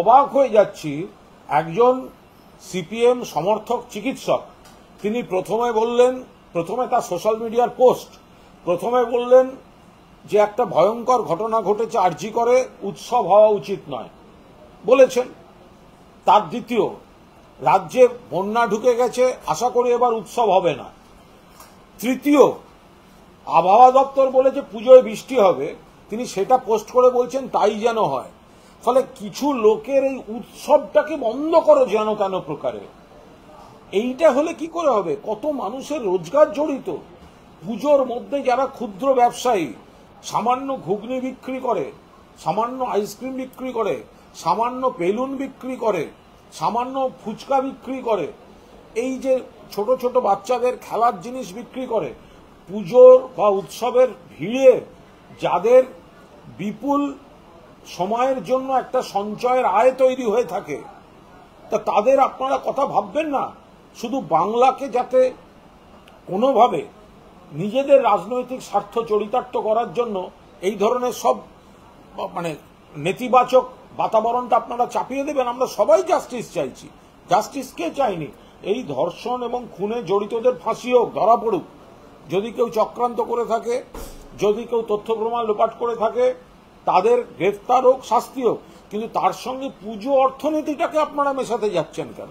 অবাক হয়ে যাচ্ছি একজন সিপিএম সমর্থক চিকিৎসক তিনি প্রথমে বললেন প্রথমে তার সোশ্যাল মিডিয়ার পোস্ট প্রথমে বললেন যে একটা ভয়ঙ্কর ঘটনা ঘটেছে আর্জি করে উৎসব হওয়া উচিত নয় বলেছেন তার দ্বিতীয় রাজ্যে বন্যা ঢুকে গেছে আশা করি এবার উৎসব হবে না তৃতীয় আবহাওয়া দপ্তর বলেছে পুজোয় বৃষ্টি হবে তিনি সেটা পোস্ট করে বলছেন তাই যেন হয় ফলে কিছু লোকের এই উৎসবটাকে বন্ধ করো যেন কেন প্রকারে এইটা হলে কি করে হবে কত মানুষের রোজগার জড়িত পুজোর মধ্যে যারা ক্ষুদ্র ব্যবসায়ী সামান্য ঘুগনি বিক্রি করে সামান্য আইসক্রিম বিক্রি করে সামান্য বেলুন বিক্রি করে সামান্য ফুচকা বিক্রি করে এই যে ছোট ছোট বাচ্চাদের খেলার জিনিস বিক্রি করে পুজোর বা উৎসবের ভিড়ে যাদের বিপুল সময়ের জন্য একটা সঞ্চয়ের আয় তৈরি হয়ে থাকে তা তাদের আপনারা কথা ভাববেন না শুধু বাংলাকে যাতে কোনোভাবে নিজেদের রাজনৈতিক স্বার্থ চরিতার্থ করার জন্য এই ধরনের সব মানে নেতিবাচক বাতাবরণটা আপনারা চাপিয়ে দেবেন আমরা সবাই জাস্টিস চাইছি জাস্টিস কে চাইনি এই ধর্ষণ এবং খুনে জড়িতদের ফাঁসি হোক ধরা পড়ুক যদি কেউ চক্রান্ত করে থাকে যদি কেউ তথ্য প্রমাণ লোপাট করে থাকে তাদের গ্রেফতার হোক শাস্তি হোক কিন্তু তার সঙ্গে পুজো অর্থনীতিটাকে আপনারা মেশাতে যাচ্ছেন কেন